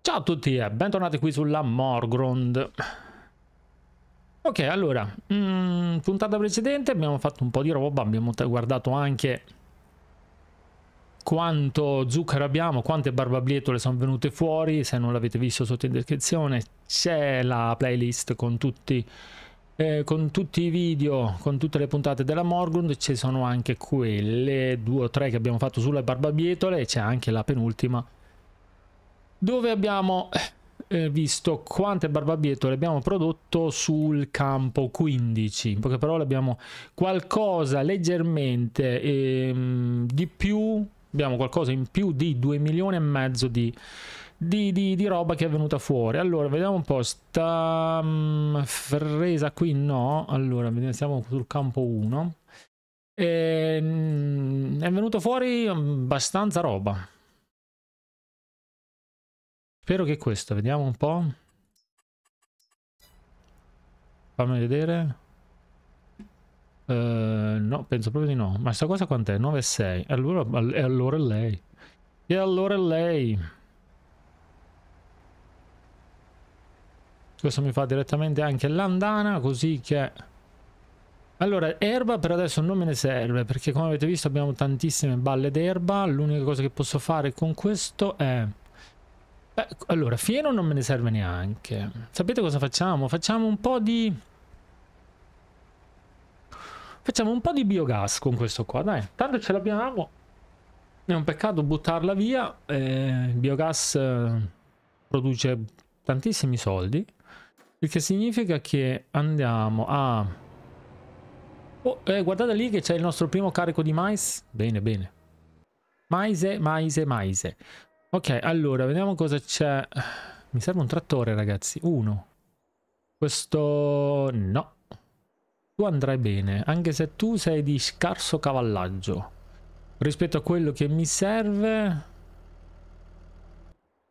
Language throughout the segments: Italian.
Ciao a tutti e bentornati qui sulla Morgrond. Ok, allora, mh, mm, puntata precedente abbiamo fatto un po' di roba, abbiamo guardato anche quanto zucchero abbiamo, quante barbabietole sono venute fuori, se non l'avete visto sotto in descrizione c'è la playlist con tutti, eh, con tutti, i video, con tutte le puntate della Morgund, ci sono anche quelle due o tre che abbiamo fatto sulle barbabietole e c'è anche la penultima dove abbiamo eh, eh visto quante barbabietole abbiamo prodotto sul campo 15 in poche parole abbiamo qualcosa leggermente ehm, di più abbiamo qualcosa in più di 2 milioni e mezzo di, di, di, di roba che è venuta fuori. Allora, vediamo un po', sta um, Ferresa qui no, allora, siamo sul campo 1. E, um, è venuto fuori mm, abbastanza roba. Spero che questo, vediamo un po'. Fammi vedere. Eh, no, penso proprio di no. Ma sta cosa quant'è? 9,6. Allora, e allora è lei. E allora è lei. Questo mi fa direttamente anche l'andana, così che... Allora, erba per adesso non me ne serve, perché come avete visto abbiamo tantissime balle d'erba. L'unica cosa che posso fare con questo è... Beh, allora, fieno non me ne serve neanche. Sapete cosa facciamo? Facciamo un po' di Facciamo un po' di biogas con questo qua, dai. Tanto ce l'abbiamo. È un peccato buttarla via. Eh, il biogas eh, produce tantissimi soldi. Il che significa che andiamo a... Oh, eh, guardate lì che c'è il nostro primo carico di mais. Bene, bene. Maise, maise, maise. Ok, allora, vediamo cosa c'è. Mi serve un trattore, ragazzi. Uno. Questo... no tu andrai bene, anche se tu sei di scarso cavallaggio. Rispetto a quello che mi serve...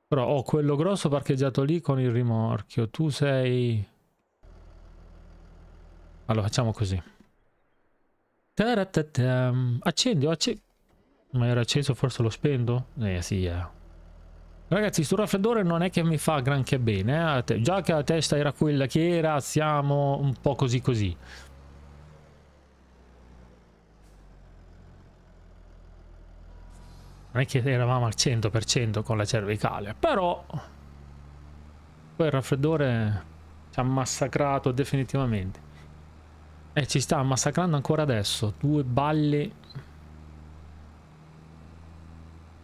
Però ho quello grosso parcheggiato lì con il rimorchio. Tu sei... Allora, facciamo così. Accendi, accendi. Ma era acceso, forse lo spendo? Eh, sì, eh. Ragazzi, sto raffreddore non è che mi fa granché bene. Eh? Già che la testa era quella che era, siamo un po' così così. non è che eravamo al 100% con la cervicale, però poi il raffreddore ci ha massacrato definitivamente. E ci sta massacrando ancora adesso, due balli.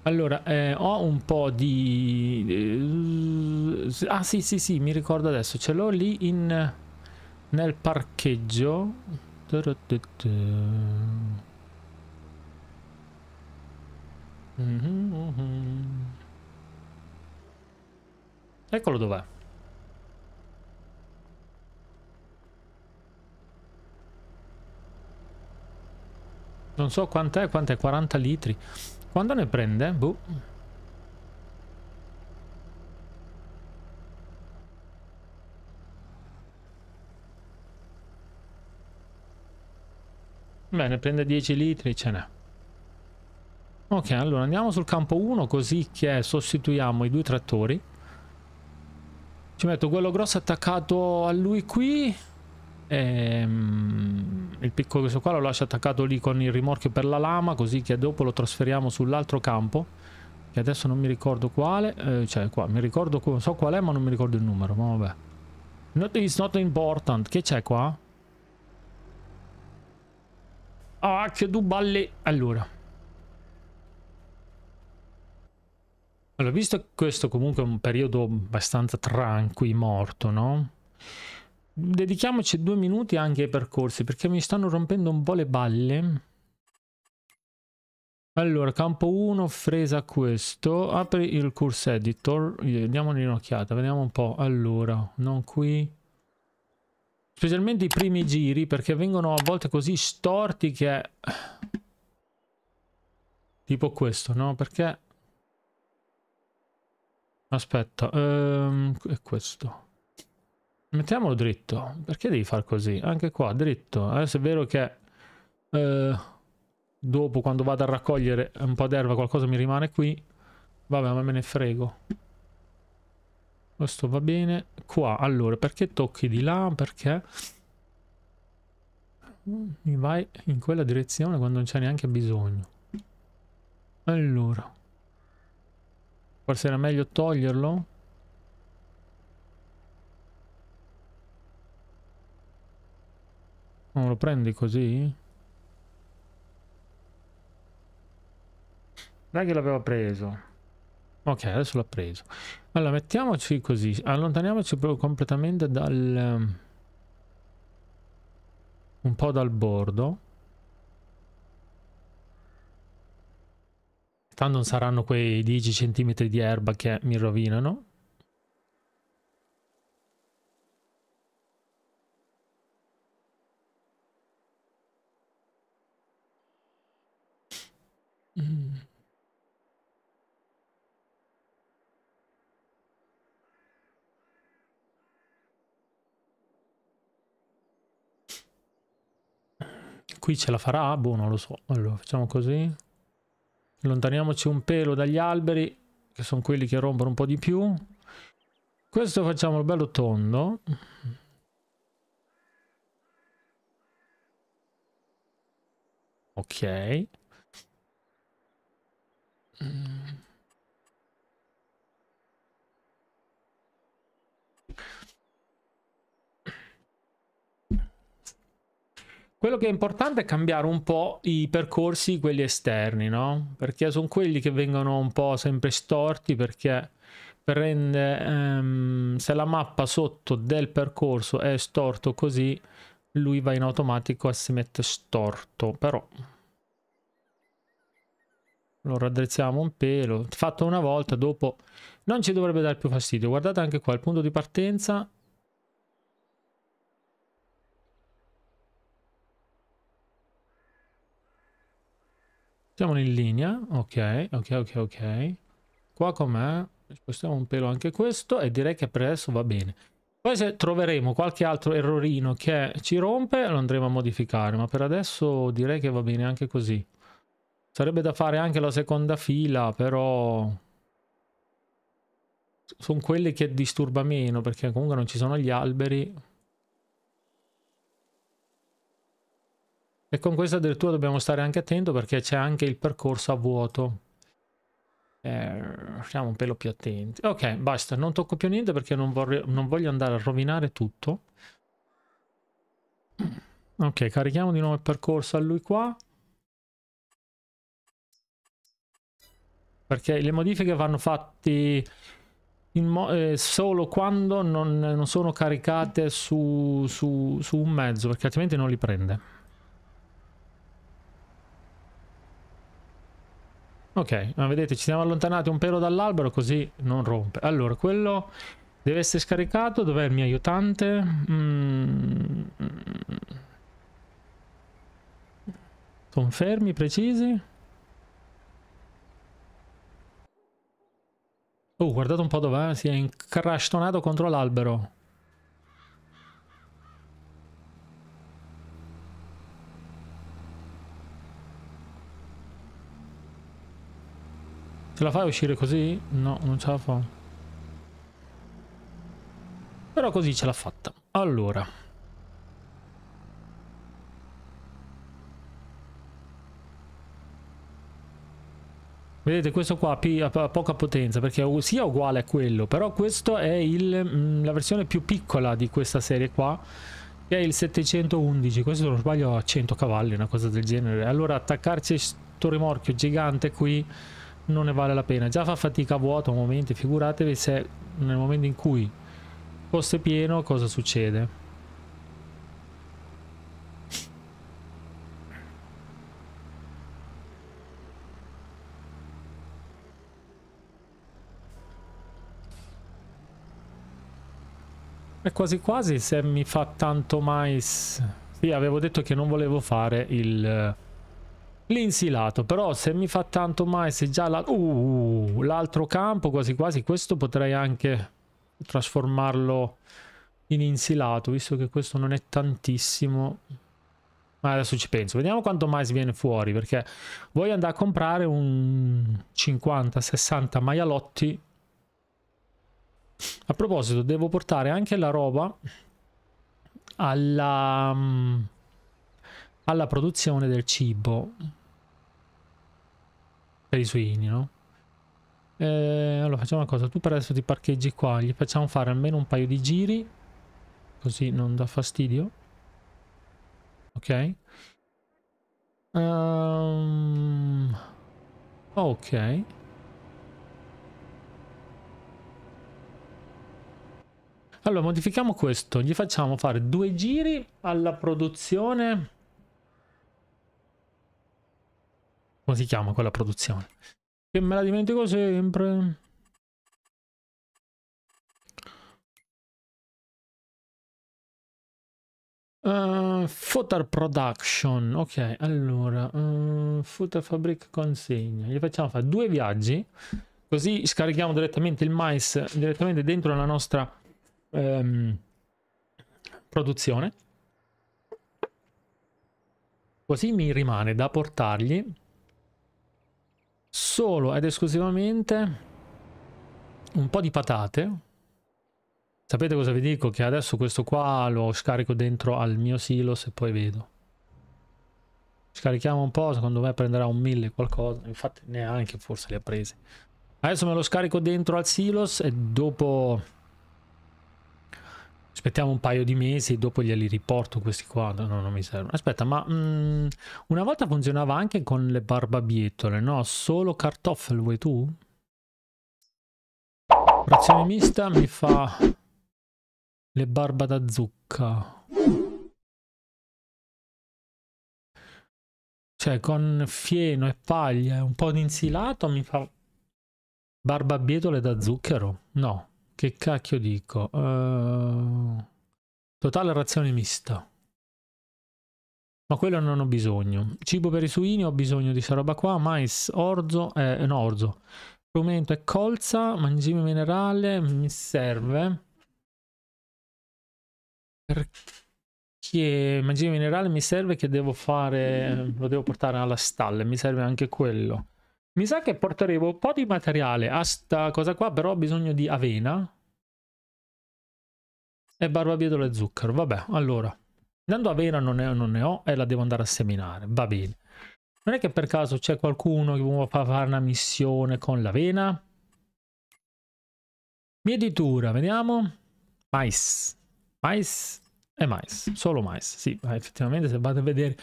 Allora, eh, ho un po' di... Eh, ah sì sì sì, mi ricordo adesso, ce l'ho lì in... nel parcheggio. Mm-hmm, mm-hmm. Eccolo dov'è. Non so quant'è, quant'è, 40 litri. Quando ne prende? Boh. Beh, prende 10 litri, ce n'è. Ok, allora andiamo sul campo 1 così che sostituiamo i due trattori. Ci metto quello grosso attaccato a lui qui. E, um, il piccolo questo qua lo lascio attaccato lì con il rimorchio per la lama così che dopo lo trasferiamo sull'altro campo. Che adesso non mi ricordo quale. Eh, cioè qua, mi ricordo, so qual è ma non mi ricordo il numero, ma vabbè. Not, it's not important. Che c'è qua? Ah, che du balli. Allora. Allora, visto che questo comunque è un periodo abbastanza tranqui, morto, no? Dedichiamoci due minuti anche ai percorsi, perché mi stanno rompendo un po' le balle. Allora, campo 1, fresa questo. Apri il course editor. Diamogli un'occhiata, vediamo un po'. Allora, non qui. Specialmente i primi giri, perché vengono a volte così storti che... Tipo questo, no? Perché Aspetta, ehm, è questo. Mettiamolo dritto. Perché devi far così? Anche qua, dritto. Adesso è vero che eh, dopo, quando vado a raccogliere un po' d'erba, qualcosa mi rimane qui. Vabbè, ma me ne frego. Questo va bene. Qua, allora, perché tocchi di là? Perché mi vai in quella direzione quando non c'è neanche bisogno. Allora. Forse era meglio toglierlo? Non lo prendi così? Dai che l'aveva preso. Ok, adesso l'ha preso. Allora, mettiamoci così. Allontaniamoci proprio completamente dal... Ehm, un po' dal bordo. Tanto non saranno quei 10 cm di erba che mi rovinano. Mm. Qui ce la farà? Boh, non lo so. Allora, facciamo così. Allontaniamoci un pelo dagli alberi, che sono quelli che rompono un po' di più. Questo facciamolo bello tondo. Ok. Quello che è importante è cambiare un po' i percorsi, quelli esterni, no? Perché sono quelli che vengono un po' sempre storti perché prende, ehm, se la mappa sotto del percorso è storto così, lui va in automatico e si mette storto, però lo raddrizziamo un pelo, fatto una volta, dopo non ci dovrebbe dare più fastidio. Guardate anche qua, il punto di partenza Siamo in linea. Ok, ok, ok, ok. Qua com'è? Spostiamo un pelo anche questo e direi che per adesso va bene. Poi se troveremo qualche altro errorino che ci rompe lo andremo a modificare, ma per adesso direi che va bene anche così. Sarebbe da fare anche la seconda fila, però sono quelli che disturba meno perché comunque non ci sono gli alberi E con questa addirittura dobbiamo stare anche attento perché c'è anche il percorso a vuoto. Eh, siamo un pelo più attenti. Ok, basta, non tocco più niente perché non, vorrei, non voglio andare a rovinare tutto. Ok, carichiamo di nuovo il percorso a lui qua. Perché le modifiche vanno fatte eh, solo quando non, non sono caricate su, su, su un mezzo, perché altrimenti non li prende. Ok, ma vedete ci siamo allontanati un pelo dall'albero così non rompe. Allora, quello deve essere scaricato. Dov'è il mio aiutante? Mm. Confermi precisi? Oh, guardate un po' dov'è. Si è incrastonato contro l'albero. Ce la fai uscire così? No, non ce la fa. Però così ce l'ha fatta. Allora. Vedete questo qua ha poca potenza perché sia uguale a quello, però questo è il, mm, la versione più piccola di questa serie qua, che è il 711, questo se non sbaglio ha 100 cavalli, una cosa del genere. Allora attaccarci a sto rimorchio gigante qui non ne vale la pena. Già fa fatica a vuoto a momenti, figuratevi se nel momento in cui fosse pieno cosa succede. E quasi quasi se mi fa tanto mais... Sì, avevo detto che non volevo fare il L'insilato, però se mi fa tanto mai, se già uh, l'altro uh, campo quasi quasi, questo potrei anche trasformarlo in insilato, visto che questo non è tantissimo. Ma adesso ci penso, vediamo quanto mais viene fuori, perché voglio andare a comprare un 50-60 maialotti. A proposito, devo portare anche la roba alla mm, alla produzione del cibo per i suini, no? Eh, allora facciamo una cosa, tu per adesso ti parcheggi qua, gli facciamo fare almeno un paio di giri, così non dà fastidio. Ok. Um, ok. Allora modifichiamo questo, gli facciamo fare due giri alla produzione Come si chiama quella produzione? Che me la dimentico sempre. Uh, eh, footer production ok allora uh, eh, footer fabric consegna gli facciamo fare due viaggi così scarichiamo direttamente il mais direttamente dentro la nostra um, produzione così mi rimane da portargli solo ed esclusivamente un po' di patate. Sapete cosa vi dico? Che adesso questo qua lo scarico dentro al mio silos e poi vedo. Scarichiamo un po', secondo me prenderà un 1000 qualcosa, infatti neanche forse li ha presi. Adesso me lo scarico dentro al silos e dopo Aspettiamo un paio di mesi e dopo glieli riporto questi qua. No, non mi servono. Aspetta, ma mh, mm, una volta funzionava anche con le barbabietole, no? Solo cartoffel vuoi tu? Razione mista mi fa le barba da zucca. Cioè con fieno e paglia e un po' di insilato mi fa barbabietole da zucchero? No. Che cacchio dico? Uh, totale razione mista. Ma quello non ho bisogno. Cibo per i suini, ho bisogno di questa roba qua. Mais, orzo, eh, no orzo. Frumento e colza, mangime minerale, mi serve. Perché mangime minerale mi serve che devo fare, lo devo portare alla stalla, mi serve anche quello. Mi sa che porteremo un po' di materiale a sta cosa qua, però ho bisogno di avena. E barbabietola e zucchero. Vabbè, allora. Andando avena non ne, non ne ho e la devo andare a seminare. Va bene. Non è che per caso c'è qualcuno che vuole fare una missione con l'avena? Mieditura, vediamo. Mais. Mais e mais. Solo mais. Sì, effettivamente se vado a vedere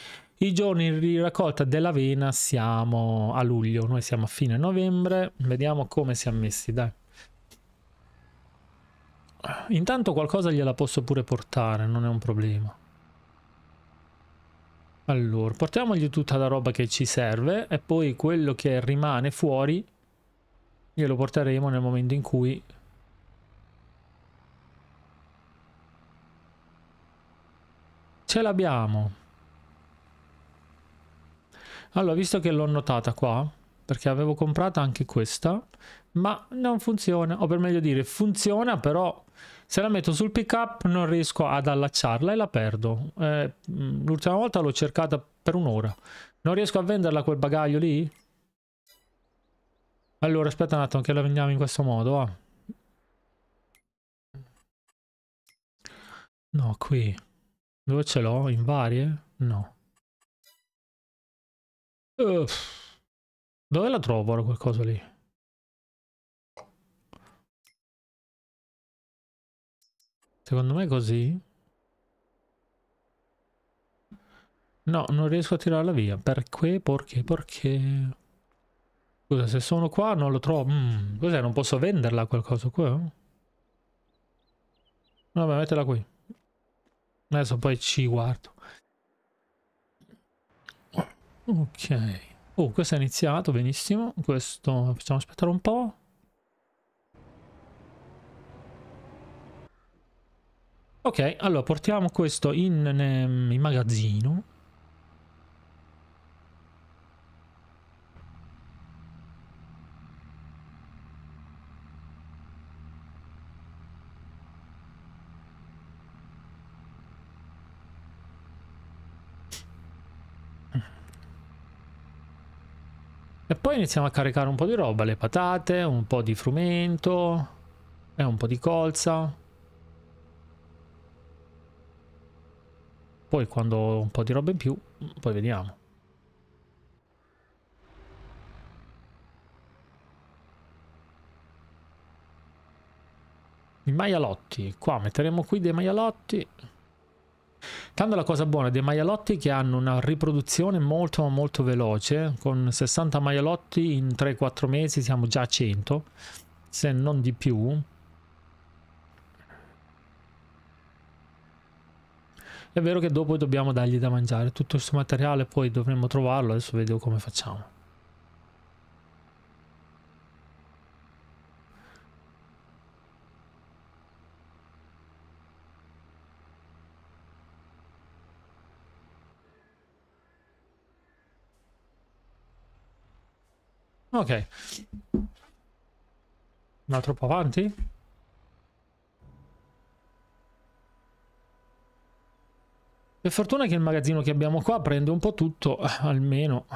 i giorni di raccolta dell'avena siamo a luglio, noi siamo a fine novembre, vediamo come siamo messi, dai. Intanto qualcosa gliela posso pure portare, non è un problema. Allora, portiamogli tutta la roba che ci serve e poi quello che rimane fuori glielo porteremo nel momento in cui ce l'abbiamo. Allora, visto che l'ho notata qua, perché avevo comprato anche questa, ma non funziona, o per meglio dire, funziona però se la metto sul pick up non riesco ad allacciarla e la perdo. Eh, mm, l'ultima volta l'ho cercata per un'ora. Non riesco a venderla quel bagaglio lì? Allora, aspetta un attimo che la vendiamo in questo modo, va. Ah. No, qui. Dove ce l'ho? In varie? No dove la trovo ora qualcosa lì? Secondo me è così. No, non riesco a tirarla via. Perché? Perché? Perché? Scusa, se sono qua non lo trovo. Mm, cos'è? Non posso venderla qualcosa qua? No, Vabbè, mettela qui. Adesso poi ci guardo. Ok. Oh, questo è iniziato, benissimo. Questo facciamo aspettare un po'. Ok, allora portiamo questo in, in, magazzino. E poi iniziamo a caricare un po' di roba, le patate, un po' di frumento e un po' di colza. Poi quando ho un po' di roba in più, poi vediamo. I maialotti, qua metteremo qui dei maialotti. Tanto la cosa buona dei maialotti che hanno una riproduzione molto molto veloce, con 60 maialotti in 3-4 mesi siamo già a 100, se non di più. È vero che dopo dobbiamo dargli da mangiare, tutto questo materiale poi dovremmo trovarlo, adesso vedo come facciamo. Ok. Un altro po' avanti? Per fortuna che il magazzino che abbiamo qua prende un po' tutto, eh, almeno.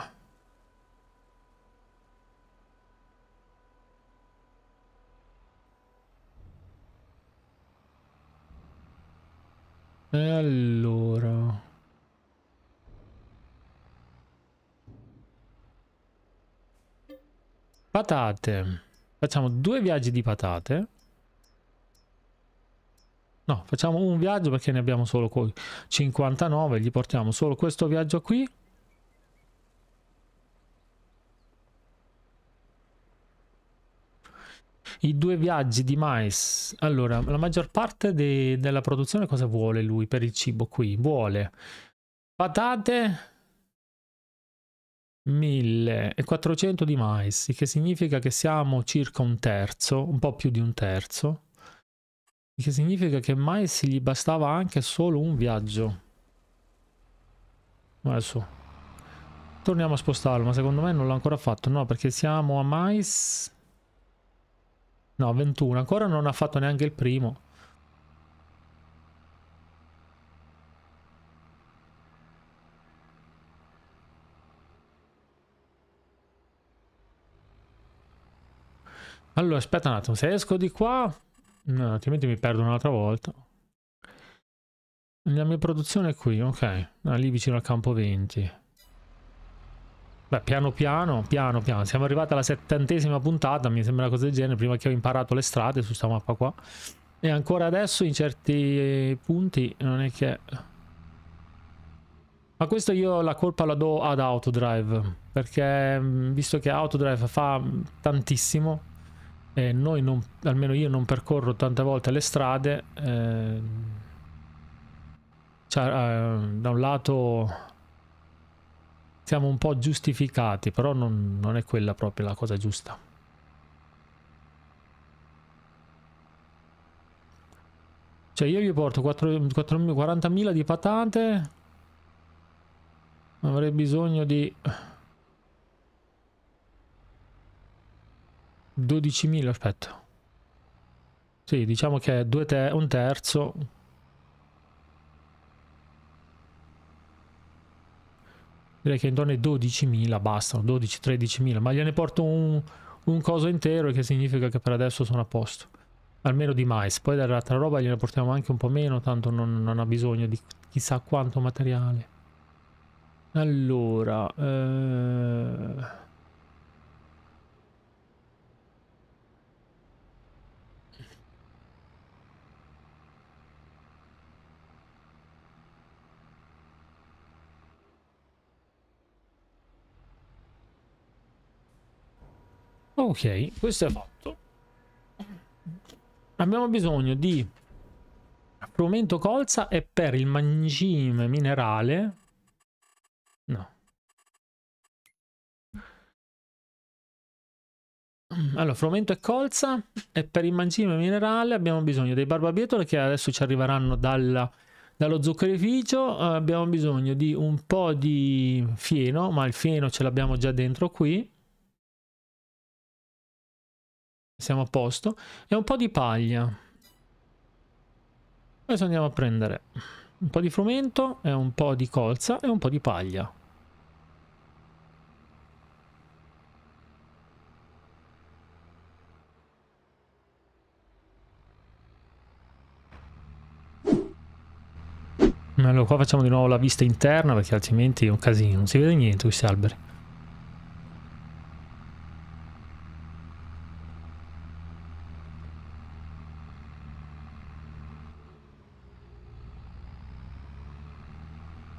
E allora... Patate. Facciamo due viaggi di patate. No, facciamo un viaggio perché ne abbiamo solo 59. Gli portiamo solo questo viaggio qui. i due viaggi di mais. Allora, la maggior parte de della produzione cosa vuole lui per il cibo qui? Vuole patate, 1400 di mais, che significa che siamo circa un terzo, un po' più di un terzo, che significa che mais gli bastava anche solo un viaggio. Adesso torniamo a spostarlo, ma secondo me non l'ha ancora fatto, no, perché siamo a mais... No, 21, ancora non ha fatto neanche il primo. Allora, aspetta un attimo, se esco di qua... No, altrimenti mi perdo un'altra volta. La mia produzione è qui, ok. Ah, lì vicino al campo 20. Beh, piano piano, piano piano. Siamo arrivati alla settantesima puntata, mi sembra una cosa del genere, prima che ho imparato le strade su sta mappa qua. E ancora adesso in certi punti non è che... Ma questo io la colpa la do ad Autodrive, perché mm, visto che Autodrive fa tantissimo, eh, noi non, almeno io non percorro tante volte le strade, eh, cioè, eh, da un lato siamo un po' giustificati, però non, non è quella proprio la cosa giusta. Cioè io gli porto 40.000 di patate, avrei bisogno di... 12.000, aspetta. Sì, diciamo che è due te un terzo. Direi che intorno ai 12.000 bastano, 12-13.000, ma gliene porto un, un coso intero, che significa che per adesso sono a posto. Almeno di mais, poi dall'altra roba gliene portiamo anche un po' meno, tanto non, non ha bisogno di chissà quanto materiale. Allora... Eh... Ok, questo è fatto. Abbiamo bisogno di frumento colza e per il mangime minerale... No. Allora, frumento e colza e per il mangime minerale abbiamo bisogno dei barbabietole che adesso ci arriveranno dalla, dallo zuccherificio, eh, abbiamo bisogno di un po' di fieno, ma il fieno ce l'abbiamo già dentro qui. Siamo a posto. E un po' di paglia. Adesso andiamo a prendere un po' di frumento e un po' di colza e un po' di paglia. Allora qua facciamo di nuovo la vista interna perché altrimenti è un casino, non si vede niente questi alberi.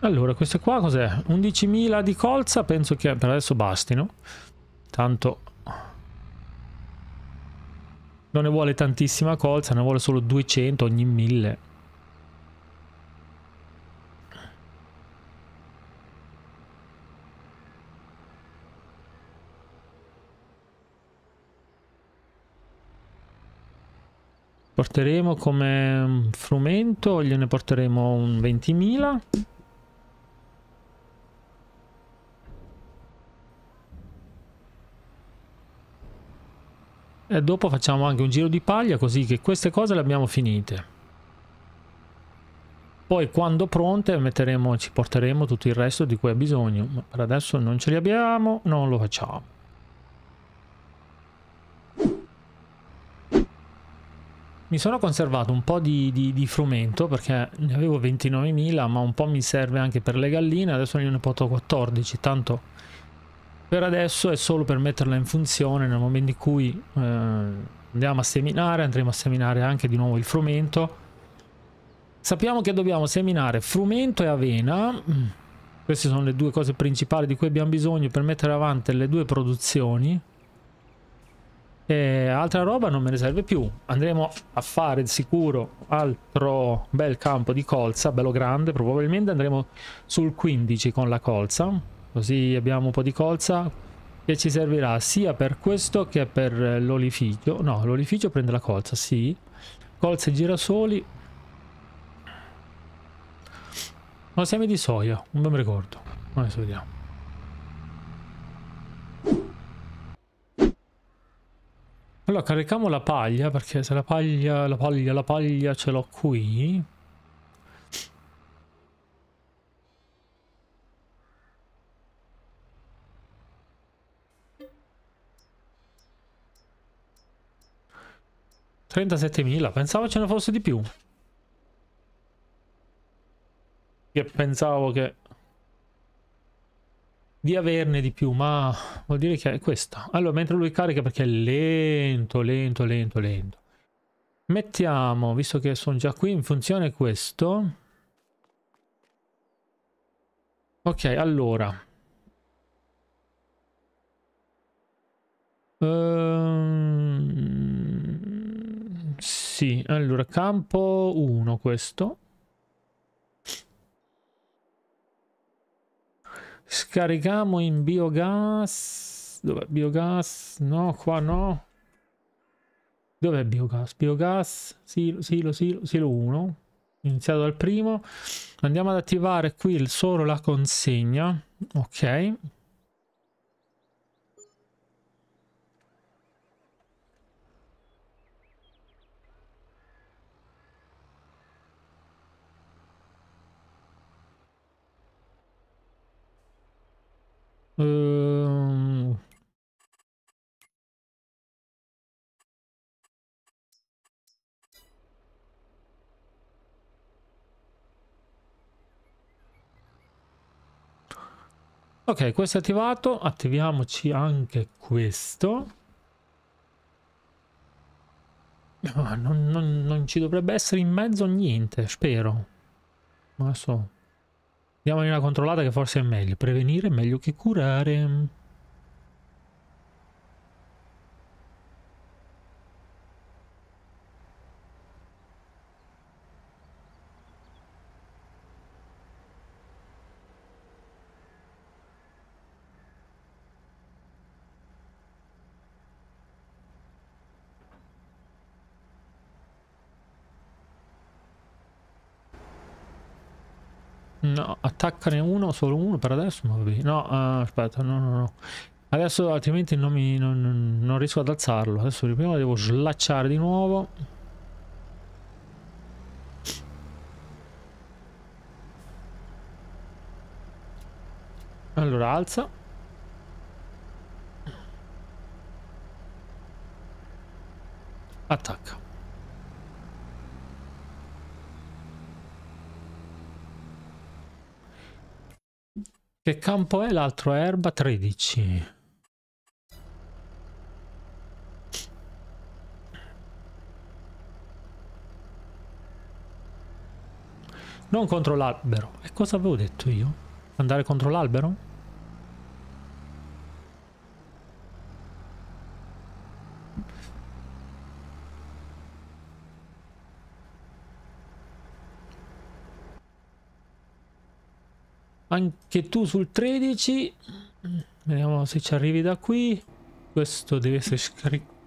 Allora, queste qua cos'è? 11.000 di colza, penso che per adesso bastino. Tanto non ne vuole tantissima colza, ne vuole solo 200 ogni 1000. Porteremo come frumento, gliene porteremo un 20.000. e dopo facciamo anche un giro di paglia così che queste cose le abbiamo finite poi quando pronte metteremo, ci porteremo tutto il resto di cui ha bisogno ma per adesso non ce li abbiamo non lo facciamo mi sono conservato un po' di, di, di frumento perché ne avevo 29.000 ma un po' mi serve anche per le galline adesso ne porto 14 tanto per adesso è solo per metterla in funzione nel momento in cui eh, andiamo a seminare, andremo a seminare anche di nuovo il frumento. Sappiamo che dobbiamo seminare frumento e avena, queste sono le due cose principali di cui abbiamo bisogno per mettere avanti le due produzioni. E altra roba non me ne serve più. Andremo a fare di sicuro altro bel campo di colza, bello grande. Probabilmente andremo sul 15 con la colza. Così abbiamo un po' di colza che ci servirà sia per questo che per l'olifigio. No, l'olifigio prende la colza, sì. Colza e girasoli. No, semi di soia, non me lo ricordo. Adesso vediamo. Allora carichiamo la paglia perché se la paglia, la paglia, la paglia ce l'ho qui 37.000, pensavo ce ne fosse di più. Che pensavo che... Di averne di più, ma vuol dire che è questa. Allora, mentre lui carica, perché è lento, lento, lento, lento. Mettiamo, visto che sono già qui, in funzione questo. Ok, allora. Ehm... Sì, allora campo 1 questo. Scarichiamo in biogas. Dov'è biogas? No, qua no. Dov'è biogas? Biogas, silo, silo, silo, silo 1. Iniziato dal primo. Andiamo ad attivare qui solo la consegna. Ok. Ehm... Ok, questo è attivato, attiviamoci anche questo. No, non, non, non ci dovrebbe essere in mezzo niente, spero. Non lo so. Diamogli una controllata che forse è meglio. Prevenire è meglio che curare. No, attaccane uno, solo uno per adesso, ma vabbè. No, uh, aspetta, no, no, no. Adesso altrimenti non, mi, non, non riesco ad alzarlo. Adesso prima devo slacciare di nuovo. Allora, alza. Attacca. Che campo è l'altro erba? 13. Non contro l'albero. E cosa avevo detto io? Andare contro l'albero? Anche tu sul 13. Vediamo se ci arrivi da qui. Questo deve essere scaricato.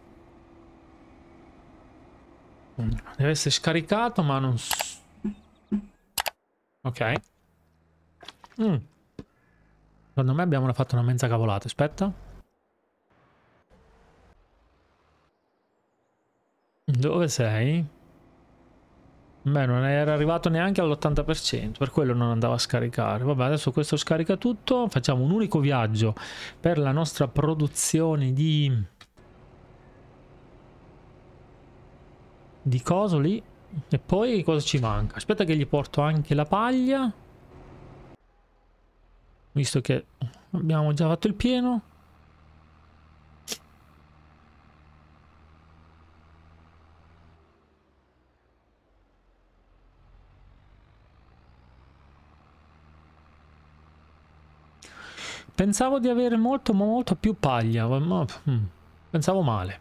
Deve essere scaricato, ma non... Ok. Mm. Secondo me abbiamo fatto una mezza cavolata. Aspetta. Dove sei? Beh, non era arrivato neanche all'80%, per quello non andava a scaricare. Vabbè, adesso questo scarica tutto, facciamo un unico viaggio per la nostra produzione di... di coso lì. E poi cosa ci manca? Aspetta che gli porto anche la paglia. Visto che abbiamo già fatto il pieno. Pensavo di avere molto molto più paglia, ma mm, pensavo male.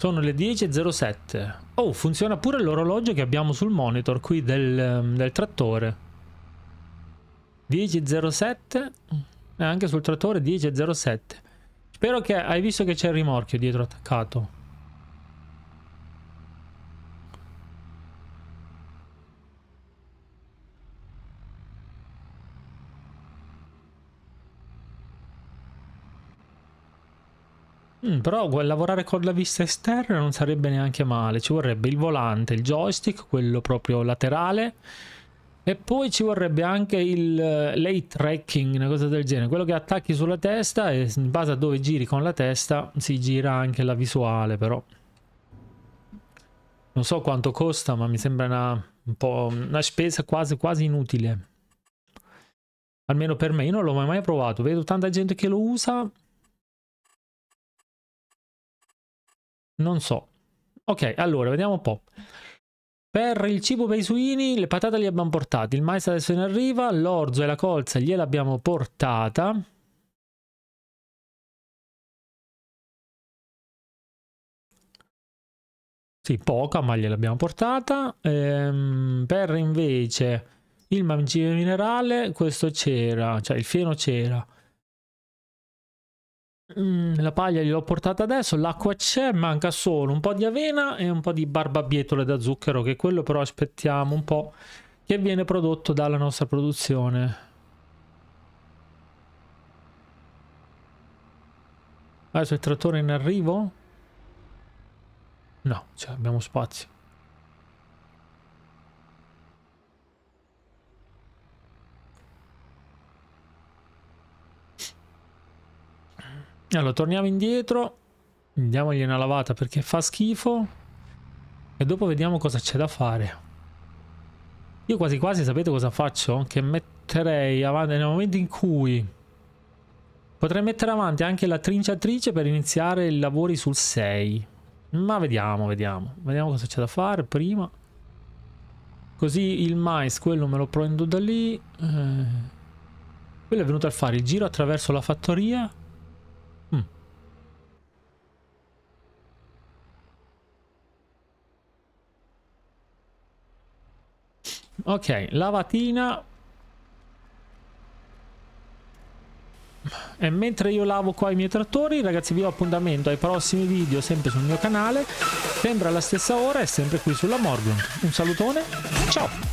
Sono le 10.07. Oh, funziona pure l'orologio che abbiamo sul monitor qui del, ehm, del trattore. 10.07. E eh, anche sul trattore 10.07. Spero che hai visto che c'è il rimorchio dietro attaccato. Mm, però lavorare con la vista esterna non sarebbe neanche male. Ci vorrebbe il volante, il joystick, quello proprio laterale. E poi ci vorrebbe anche il eh, late tracking, una cosa del genere. Quello che attacchi sulla testa e in base a dove giri con la testa si gira anche la visuale però. Non so quanto costa ma mi sembra una, un una spesa quasi, quasi inutile. Almeno per me, io non l'ho mai provato. Vedo tanta gente che lo usa Non so. Ok, allora, vediamo un po'. Per il cibo per i suini, le patate le abbiamo portate, il mais adesso ne arriva, l'orzo e la colza gliel'abbiamo portata. Sì, poca, ma gliel'abbiamo portata. Ehm, per invece il mangime minerale, questo c'era, cioè il fieno c'era. Mm, la paglia gliel'ho portata adesso, l'acqua c'è, manca solo un po' di avena e un po' di barbabietole da zucchero, che quello però aspettiamo un po' che viene prodotto dalla nostra produzione. Adesso il trattore è in arrivo? No, cioè abbiamo spazio. Allora, torniamo indietro. Diamogli una lavata perché fa schifo. E dopo vediamo cosa c'è da fare. Io quasi quasi sapete cosa faccio? Che metterei avanti nel momento in cui potrei mettere avanti anche la trinciatrice per iniziare i lavori sul 6. Ma vediamo, vediamo. Vediamo cosa c'è da fare prima. Così il mais, quello me lo prendo da lì. Eh, quello è venuto a fare il giro attraverso la fattoria. Ok, lavatina. E mentre io lavo qua i miei trattori, ragazzi vi do appuntamento ai prossimi video sempre sul mio canale. Sembra la stessa ora e sempre qui sulla Morgan. Un salutone, ciao!